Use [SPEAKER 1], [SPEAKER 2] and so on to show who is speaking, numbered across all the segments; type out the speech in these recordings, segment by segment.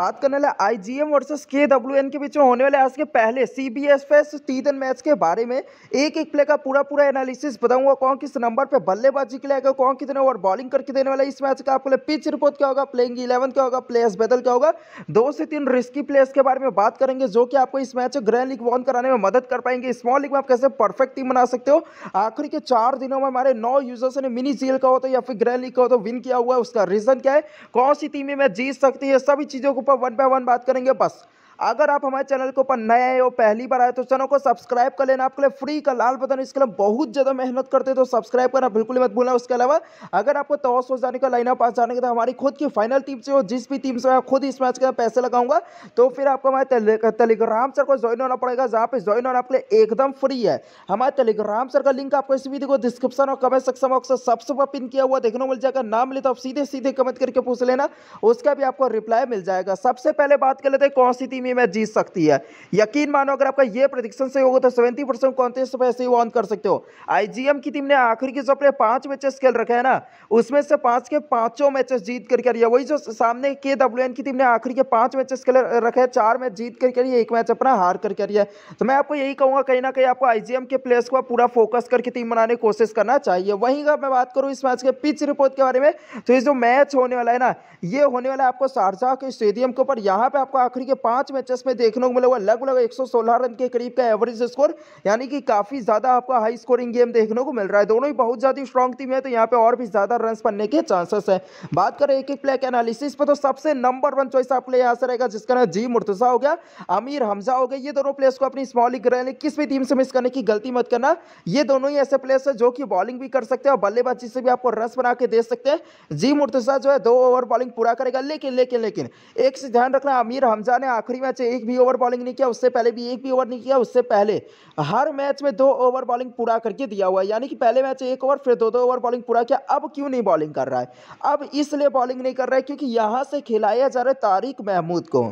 [SPEAKER 1] बात करने वाले आई जी एम वर्सेस के डब्ल्यू एन के बीच में होने वाले आज के पहले C B S S T ten match के बारे में एक एक प्ले का पूरा पूरा एनालिसिस बताऊंगा कौन किस नंबर पे बल्लेबाजी के लिए आएगा कौन कितने ओवर बॉलिंग करके देने वाला इस मैच का आपको पिच रिपोर्ट क्या होगा प्लेइंग इलेवन क्या होगा प्लेयर्स बदल क्या होगा दो से तीन रिस्की प्लेयर्स के बारे में बात करेंगे जो कि आपको इस मैच ग्रैंड लीग वॉन कराने में मदद कर पाएंगे स्मॉल लीग में आप कैसे परफेक्ट टीम बना सकते हो आखिरी के चार दिनों में हमारे नौ यूजर्स ने मिनी जील का हो तो या फिर ग्रैंड लीग का हो तो विन किया हुआ है उसका रीजन क्या है कौन सी टीमें में जीत सकती है सभी चीज़ों को पर वन बाय वन बात करेंगे बस अगर आप हमारे चैनल के ऊपर नए आए हो पहली बार आए तो चैनल को सब्सक्राइब कर लेना आपके लिए फ्री का लाल बटन इसके लिए बहुत ज़्यादा मेहनत करते तो सब्सक्राइब करना बिल्कुल मत भूलना उसके अलावा अगर आपको तोस हो जाने का लाइन पास जाने का तो हमारी खुद की फाइनल टीम से हो जिस भी टीम से खुद इस मैच के पैसे लगाऊंगा तो फिर आपको हमारे टेलीग्राम सर को ज्वाइन होना पड़ेगा जहाँ पे ज्वाइन होना आपके लिए एकदम फ्री है हमारे टेलीग्राम सर का लिंक आपको इस वीडियो को डिस्क्रिप्शन और कमेंट सेक्शन बॉक्स सबसे ऊपर पिन किया हुआ देखने को मिल जाएगा नाम तो आप सीधे सीधे कमेंट करके पूछ लेना उसका भी आपको रिप्लाई मिल जाएगा सबसे पहले बात कर लेते हैं कौन सी टीम कंपनी में जीत सकती है यकीन मानो अगर आपका ये प्रदिक्षण सही होगा तो सेवेंटी परसेंट कॉन्टेस्ट में ऐसे ही ऑन कर सकते हो आईजीएम की टीम ने आखिरी के जो अपने पांच मैचेस खेल रखे हैं ना उसमें से पांच के पांचों मैचेस जीत कर करिए वही जो सामने के डब्ल्यू की टीम ने आखिरी के पांच मैचेस खेल रखे हैं चार मैच जीत कर करिए एक मैच अपना हार कर करिए तो मैं आपको यही कहूँगा कहीं ना कहीं आपको आईजीएम के प्लेयर्स को पूरा फोकस करके टीम बनाने की कोशिश करना चाहिए वहीं अगर मैं बात करूँ इस मैच के पिच रिपोर्ट के बारे में तो ये जो मैच होने वाला है ना ये होने वाला है आपको शारजा के स्टेडियम के ऊपर यहाँ पे आपको आखिरी के पांच मैचेस में देखने को मिलेगा लगभग एक रन के करीब का एवरेज स्कोर यानी कि काफ़ी ज़्यादा आपका हाई स्कोरिंग गेम देखने को मिल रहा है दोनों ही बहुत ज़्यादा स्ट्रॉन्ग टीम है तो यहाँ पे और भी ज़्यादा रन बनने के चांसेस है बात करें एक एक प्लेयर के एनालिसिस पर तो सबसे नंबर वन चॉइस आपके लिए यहाँ से रहेगा जिसका नाम जी मुर्तजा हो गया अमीर हमजा हो गया ये दोनों प्लेयर्स को अपनी स्मॉल लीग किस भी टीम से मिस करने की गलती मत करना ये दोनों ही ऐसे प्लेयर्स है जो कि बॉलिंग भी कर सकते हैं और बल्लेबाजी से भी आपको रन बना के दे सकते हैं जी मुर्तजा जो है दो ओवर बॉलिंग पूरा करेगा लेकिन लेकिन लेकिन एक से ध्यान रखना अमीर हमजा ने आखिरी मैच एक भी ओवर बॉलिंग नहीं किया उससे पहले भी एक भी ओवर नहीं किया उससे पहले हर मैच में दो ओवर बॉलिंग पूरा करके दिया हुआ है यानी कि पहले मैच एक ओवर फिर दो दो ओवर बॉलिंग पूरा किया अब क्यों नहीं बॉलिंग कर रहा है अब इसलिए बॉलिंग नहीं कर रहा है क्योंकि यहाँ से खिलाया जा रहा है तारिक महमूद को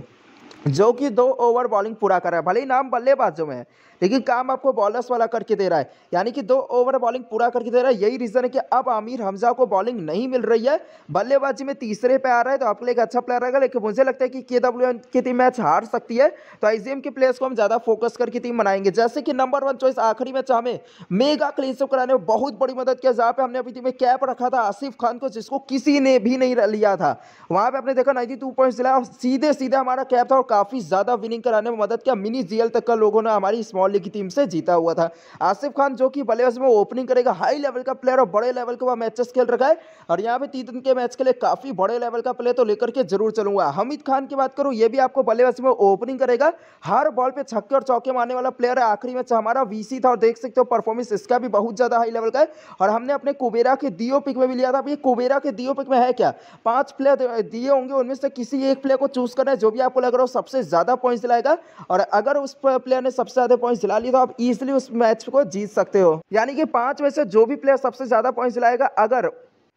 [SPEAKER 1] जो कि दो ओवर बॉलिंग पूरा कर रहा है भले ही नाम बल्लेबाजों में है लेकिन काम आपको बॉलर्स वाला करके दे रहा है यानी कि दो ओवर बॉलिंग पूरा करके दे रहा है यही रीज़न है कि अब आमिर हमजा को बॉलिंग नहीं मिल रही है बल्लेबाजी में तीसरे पे आ रहा है तो आपके लिए एक अच्छा प्लेयर रहेगा लेकिन मुझे लगता है कि के डब्ल्यू की टीम मैच हार सकती है तो आई के प्लेयर्स को हम ज़्यादा फोकस करके टीम बनाएंगे जैसे कि नंबर वन चॉइस आखिरी मैच हमें मेगा क्लीनअप कराने में बहुत बड़ी मदद किया जहां पर हमने अपनी टीम में कैप रखा था आसिफ खान को जिसको किसी ने भी नहीं लिया था वहां पर आपने देखा नाइनटी टू पॉइंट दिलाया सीधे सीधे हमारा कैप था और काफ़ी ज़्यादा विनिंग कराने में मदद किया मिनी जीएल तक का लोगों ने हमारी स्मॉल करौली की टीम से जीता हुआ था आसिफ खान जो कि बल्लेबाज में ओपनिंग करेगा हाई लेवल का प्लेयर और बड़े लेवल के वह मैचेस खेल रखा है और यहाँ पे तीन दिन के मैच के लिए काफी बड़े लेवल का प्लेयर तो लेकर के जरूर चलूंगा हमिद खान की बात करूँ ये भी आपको बल्लेबाज में ओपनिंग करेगा हर बॉल पर छक्के और चौके मारने वाला प्लेयर है आखिरी मैच हमारा वीसी था और देख सकते हो परफॉर्मेंस इसका भी बहुत ज्यादा हाई लेवल का है और हमने अपने कुबेरा के दियो पिक में भी लिया था अब कुबेरा के दियो पिक में है क्या पांच प्लेयर दिए होंगे उनमें से किसी एक प्लेयर को चूज करना है जो भी आपको लग रहा हो सबसे ज्यादा पॉइंट्स दिलाएगा और अगर उस प्लेयर ने सबसे ज्यादा पॉइंट्स पॉइंट्स दिला लिए तो आप इजिली उस मैच को जीत सकते हो यानी कि पांच में से जो भी प्लेयर सबसे ज़्यादा पॉइंट दिलाएगा अगर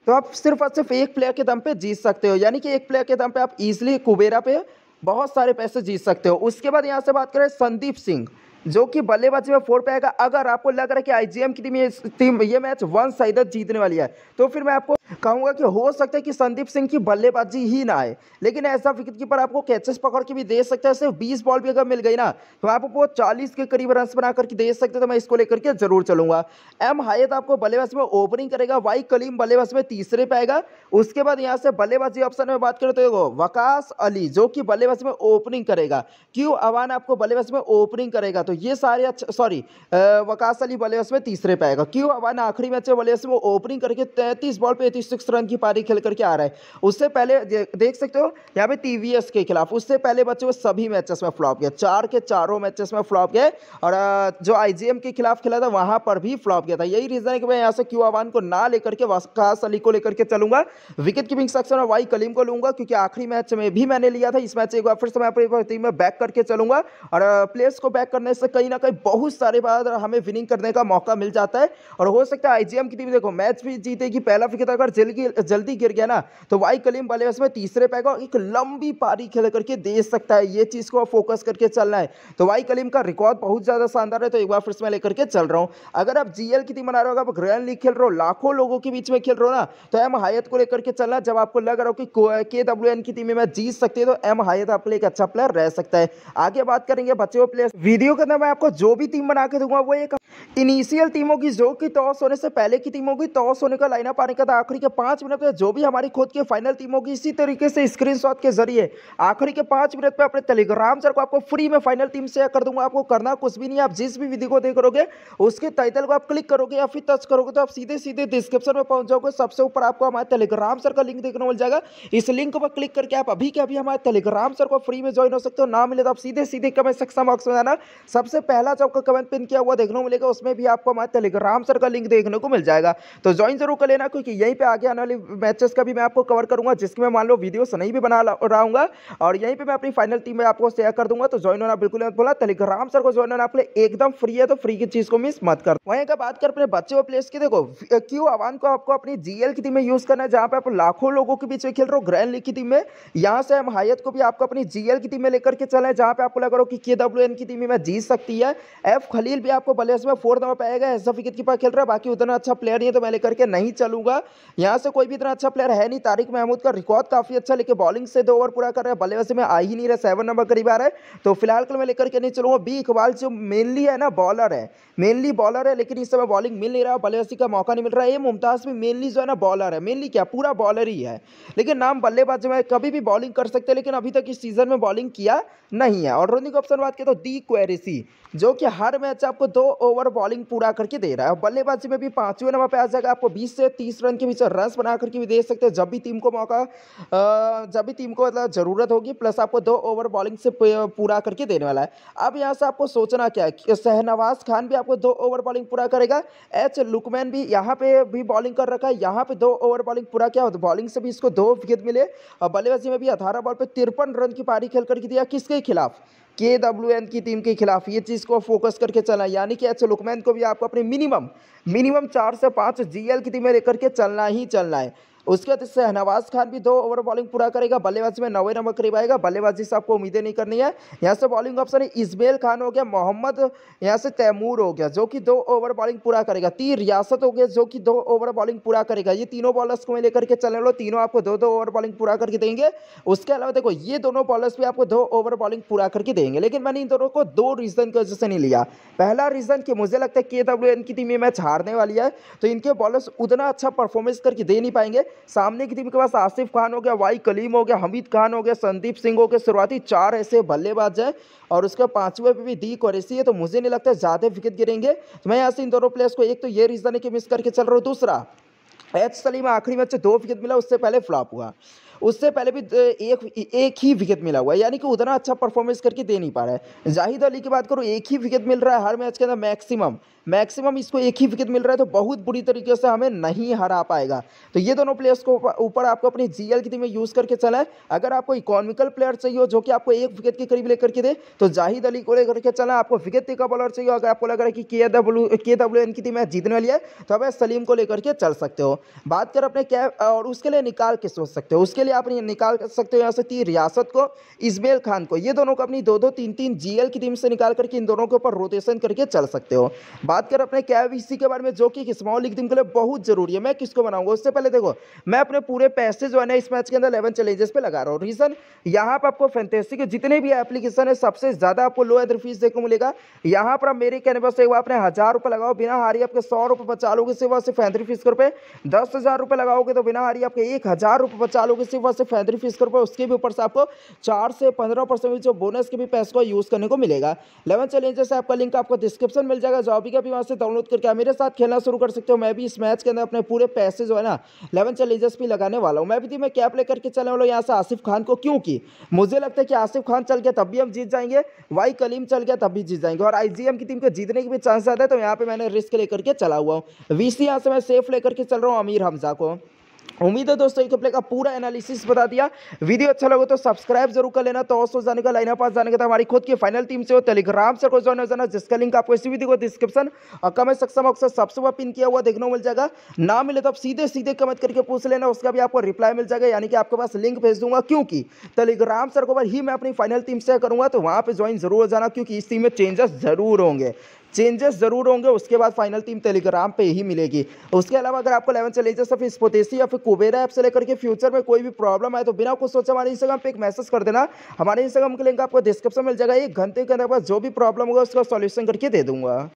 [SPEAKER 1] तो आप सिर्फ और सिर्फ एक प्लेयर के दम पे जीत सकते हो यानी कि एक प्लेयर के दम पे आप इजिली कुबेरा पे बहुत सारे पैसे जीत सकते हो उसके बाद यहाँ से बात करें संदीप सिंह जो कि बल्लेबाजी में फोर पे आएगा अगर आपको लग रहा है कि आईजीएम की टीम ये टीम ये मैच वन साइड जीतने वाली है तो फिर मैं आपको कहूँगा कि हो सकता है कि संदीप सिंह की बल्लेबाजी ही ना आए लेकिन ऐसा विकेट कीपर आपको कैचेस पकड़ के भी दे सकता है सिर्फ बीस बॉल भी अगर मिल गई ना तो आप वो चालीस के करीब रन बना करके दे सकते तो मैं इसको लेकर के जरूर चलूंगा एम हायत आपको बल्लेबाजी में ओपनिंग करेगा वाई कलीम बल्लेबाजी में तीसरे पे आएगा उसके बाद यहाँ से बल्लेबाजी ऑप्शन में बात करें तो वकास अली जो कि बल्लेबाजी में ओपनिंग करेगा क्यू अवान आपको बल्लेबाजी में ओपनिंग करेगा तो ये सारे सॉरी वकास अली बल्लेबाज में तीसरे पे आएगा क्यू अवान आखिरी मैच में बल्लेबाजी में ओपनिंग करके तैंतीस बॉल पे सिक्स रन की पारी खेल करके आ रहा है उससे पहले देख सकते हो यहाँ पे टीवीएस के खिलाफ उससे पहले बच्चों वो सभी मैचेस में फ्लॉप गए चार के चारों मैचेस में फ्लॉप गए और जो आईजीएम के खिलाफ खेला था वहाँ पर भी फ्लॉप गया था यही रीजन है कि मैं यहाँ से क्यू आवान को ना लेकर के वकास अली को लेकर के चलूंगा विकेट कीपिंग सेक्शन में वाई कलीम को लूंगा क्योंकि आखिरी मैच में भी मैंने लिया था इस मैच एक बार फिर से मैं अपनी टीम में बैक करके चलूंगा और प्लेयर्स को बैक करने से कहीं ना कहीं बहुत सारे बार हमें विनिंग करने का मौका मिल जाता है और हो सकता है आईजीएम की टीम देखो मैच भी जीतेगी पहला विकेट अगर जल्दी जल्दी गिर गया ना तो वाई कलीम बल्लेबाज में तीसरे पैक और एक लंबी पारी खेल करके दे सकता है ये चीज़ को फोकस करके चलना है तो वाई कलीम का रिकॉर्ड बहुत ज़्यादा शानदार है तो एक बार फिर से मैं लेकर के चल रहा हूँ अगर आप जीएल की टीम बना रहे हो आप ग्रैंड लीग खेल रहे हो लाखों लोगों के बीच में खेल रहे हो ना तो एम हायत को लेकर के चलना जब आपको लग रहा हो कि के डब्ल्यू एन की टीम में जीत सकती है तो एम हायत आपके लिए एक अच्छा प्लेयर रह सकता है आगे बात करेंगे बच्चे हुए प्लेयर वीडियो के अंदर मैं आपको जो भी टीम बना के दूंगा वो एक इनिशियल टीमों की जो कि टॉस होने से पहले की टीमों की टॉस होने का लाइनअप आने का था आखिरी के पांच मिनट में जो भी हमारी खुद के फाइनल टीमों की इसी तरीके से स्क्रीनशॉट के जरिए आखिरी के पांच मिनट में अपने टेलीग्राम सर को आपको फ्री में फाइनल टीम शेयर कर दूंगा आपको करना कुछ भी नहीं आप जिस भी वीडियो को देख रहे उसके टाइटल को आप क्लिक करोगे या फिर टच करोगे तो आप सीधे सीधे डिस्क्रिप्शन में पहुंच जाओगे सबसे ऊपर आपको हमारे टेलीग्राम सर का लिंक देखने को मिल जाएगा इस लिंक पर क्लिक करके आप अभी के अभी हमारे टेलीग्राम सर को फ्री में ज्वाइन हो सकते हो ना मिले तो आप सीधे सीधे कमेंट सेक्शन बॉक्स में जाना सबसे पहला जो आपका कमेंट पिन किया हुआ देखने को मिलेगा उसमें भी आपको हमारे टेलीग्राम सर का लिंक देखने को मिल जाएगा तो ज्वाइन जरूर कर लेना क्योंकि यहीं पर आगे आने वाले मैचेस का भी मैं आपको कवर करूंगा जिसकी मैं मान लो वीडियो नहीं भी बना रहा हूँ और यहीं पर मैं अपनी फाइनल टीम में आपको शेयर कर दूंगा तो ज्वाइन होना बिल्कुल मत बोला टेलीग्राम सर को ज्वाइन होना आपके एकदम फ्री है तो फ्री की चीज़ को मिस मत कर वहीं का बात कर अपने बच्चे और प्लेयर्स की देखो क्यू आवान को आपको अपनी जीएल की टीम में यूज़ करना है जहां पर आप लाखों लोगों के बीच में खेल रहे हो ग्रैंड लीग की टीम में यहां से हम हायत को भी आपको अपनी जीएल की टीम में लेकर के चले जहां पे आपको लग रहा हो कि के की टीम में जीत सकती है एफ खलील भी आपको बलेस में और दबा पाएगा ऐसा विकेट कीपर खेल रहा है बाकी उतना अच्छा प्लेयर नहीं है तो मैं लेकर के नहीं चलूंगा यहाँ से कोई भी इतना अच्छा प्लेयर है नहीं तारिक महमूद का रिकॉर्ड काफी अच्छा लेकिन बॉलिंग से दो ओवर पूरा कर रहा है बल्ले वैसे में आ ही नहीं रहा सेवन नंबर करीब आ रहा है तो फिलहाल कल मैं लेकर के नहीं चलूंगा बी इकबाल जो मेनली है ना बॉलर है मेनली बॉलर है लेकिन इस समय बॉलिंग मिल नहीं रहा बल्लेबाजी का मौका नहीं मिल रहा है ये मुमताज भी मेनली जो है ना बॉलर है मेनली क्या पूरा बॉलर ही है लेकिन नाम बल्लेबाज में कभी भी बॉलिंग कर सकते हैं लेकिन अभी तक इस सीजन में बॉलिंग किया नहीं है और रोनिक ऑप्शन बात करें तो डी क्वेरिसी जो कि हर मैच आपको दो ओवर बॉलिंग पूरा करके दे रहा है बल्लेबाजी में भी पांचवें नंबर पर आ जाएगा आपको बीस से तीस रन के बीच रन बना करके भी दे सकते हैं जब भी टीम को मौका जब भी टीम को मतलब ज़रूरत होगी प्लस आपको दो ओवर बॉलिंग से पूरा करके देने वाला है अब यहाँ से आपको सोचना क्या है शहनवाज खान भी आपको दो ओवर बॉलिंग पूरा करेगा एच लुकमैन भी यहाँ पे भी बॉलिंग कर रखा है यहाँ पे दो ओवर बॉलिंग पूरा किया बॉलिंग से भी इसको दो विकेट मिले और बल्लेबाजी में भी अठारह बॉल पर तिरपन रन की पारी खेल करके दिया किसके खिलाफ के डब्ल्यू एन की टीम के खिलाफ ये चीज़ को फोकस करके चलना है यानी कि एच लुकमैन को भी आपको अपने मिनिमम मिनिमम चार से पाँच जी एल की टीमें लेकर के चलना ही चलना है उसके बाद इससे नवाज खान भी दो ओवर बॉलिंग पूरा करेगा बल्लेबाजी में नवे नंबर करीब आएगा बल्लेबाजी से आपको उम्मीदें नहीं करनी है यहाँ से बॉलिंग ऑप्शन है इसमेल खान हो गया मोहम्मद यहाँ से तैमूर हो गया जो कि दो ओवर बॉलिंग पूरा करेगा तीन रियासत हो गया जो कि दो ओवर बॉलिंग पूरा करेगा ये तीनों बॉलर्स को मैं लेकर के चलने लो तीनों आपको दो दो ओवर बॉलिंग पूरा करके देंगे उसके अलावा देखो ये दोनों बॉलर्स भी आपको दो ओवर बॉलिंग पूरा करके देंगे लेकिन मैंने इन दोनों को दो रीज़न की वजह से नहीं लिया पहला रीज़न कि मुझे लगता है के की टीम में मैच हारने वाली है तो इनके बॉलर्स उतना अच्छा परफॉर्मेंस करके दे नहीं पाएंगे सामने की टीम के पास आसिफ खान हो गया वाई कलीम हो गया हमीद खान हो गया संदीप सिंह हो गया शुरुआती चार ऐसे बल्लेबाज हैं और उसके पाँचवें पे भी दी क्वारेसी है तो मुझे नहीं लगता ज़्यादा विकेट गिरेंगे तो मैं यहाँ से इन दोनों प्लेयर्स को एक तो ये रीज़न है कि मिस करके चल रहा हूँ दूसरा एच सलीम आखिरी मैच से दो विकेट मिला उससे पहले फ्लॉप हुआ उससे पहले भी एक एक ही विकेट मिला हुआ है यानी कि उतना अच्छा परफॉर्मेंस करके दे नहीं पा रहा है जाहिद अली की बात करूँ एक ही विकेट मिल रहा है हर मैच के अंदर मैक्सिमम मैक्सिमम इसको एक ही विकेट मिल रहा है तो बहुत बुरी तरीके से हमें नहीं हरा पाएगा तो ये दोनों प्लेयर्स को ऊपर आपको अपनी जीएल की टीम में यूज़ करके चलाएं अगर आपको इकोनॉमिकल प्लेयर चाहिए हो जो कि आपको एक विकेट के करीब लेकर के दे तो जाहिद अली को लेकर के चला आपको विकेट देखा बॉलर चाहिए अगर आपको लग रहा है कि के डब्ल्यू के डब्ल्यू एन की टीम जीतने वाली है तो आप सलीम को लेकर के चल सकते हो बात कर अपने कैब और उसके लिए निकाल के सोच सकते हो उसके लिए आप निकाल सकते हो यहाँ से रियासत को इसबेल खान को ये दोनों को अपनी दो दो तीन तीन जी की टीम से निकाल करके इन दोनों के ऊपर रोटेशन करके चल सकते हो बात करें अपने केवाईसी के बारे में जो कि स्मॉल लीग टीम के लिए बहुत जरूरी है मैं किसको बनाऊंगा उससे पहले देखो मैं अपने पूरे पैसे जो है ना इस मैच के अंदर इलेवन चैलेंजेस पे लगा रहा हूँ रीजन यहाँ पर आपको फैंटेसी के जितने भी एप्लीकेशन है सबसे ज़्यादा आपको लो एदर फीस देखने को मिलेगा यहाँ पर मेरे कहने पर से आपने हज़ार रुपये लगाओ बिना हारी आपके सौ रुपये बचा लोगे सिर्फ और सिर्फ फैंतरी फीस रुपये दस हज़ार रुपये लगाओगे तो बिना हारी आपके एक हज़ार रुपये बचा लोगे सिर्फ और सिर्फ फैंतरी फीस रुपये उसके भी ऊपर से आपको चार से पंद्रह परसेंट जो बोनस के भी पैसे को यूज़ करने को मिलेगा इलेवन चैलेंजेस ऐप का लिंक आपको डिस्क्रिप्शन मिल जाएगा जॉबी का आप यहाँ से डाउनलोड करके मेरे साथ खेलना शुरू कर सकते हो मैं भी इस मैच के अंदर अपने पूरे पैसे जो है ना लेवन चैलेंजेस भी लगाने वाला हूँ मैं भी थी मैं कैप लेकर के चलने वाला हूँ यहाँ से आसिफ खान को क्योंकि मुझे लगता है कि आसिफ खान चल गया तब भी हम जीत जाएंगे वाई कलीम चल गया तब भी जीत जाएंगे और आई की टीम को जीतने के भी चांस आता है तो यहाँ पर मैंने रिस्क लेकर के चला हुआ हूँ वी सी से मैं सेफ लेकर के चल रहा हूँ अमीर हमजा को उम्मीद है दोस्तों एक अपने का पूरा एनालिसिस बता दिया वीडियो अच्छा लगे तो सब्सक्राइब जरूर कर लेना तो दोस्तों जाने का लाइन पास जाने का हमारी खुद की फाइनल टीम से हो टेलीग्राम से को ज्वाइन हो जाना जिसका लिंक आपको इसी वीडियो को डिस्क्रिप्शन और कमेंट सेक्शन अक्सर सबसे वह पिन किया हुआ देखने को मिल जाएगा ना मिले तो आप सीधे सीधे कमेंट करके पूछ लेना उसका भी आपको रिप्लाई मिल जाएगा यानी कि आपके पास लिंक भेज दूंगा क्योंकि टेलीग्राम सर को ही मैं अपनी फाइनल टीम से करूंगा तो वहाँ पर ज्वाइन जरूर हो जाना क्योंकि इस टीम में चेंजेस जरूर होंगे चेंजेस जरूर होंगे उसके बाद फाइनल टीम टेलीग्राम पे ही मिलेगी उसके अलावा अगर आपको लेवन चैलेंजेस ऑफ फिर स्पोटेसी या फिर कुबेरा ऐप से लेकर के फ्यूचर में कोई भी प्रॉब्लम आए तो बिना कुछ सोचा हमारे इंस्टाग्राम पे एक मैसेज कर देना हमारे इंस्टाग्राम के लिंक आपको डिस्क्रिप्शन मिल जाएगा एक घंटे के अंदर जो भी प्रॉब्लम होगा उसका सोल्यूशन करके दे दूंगा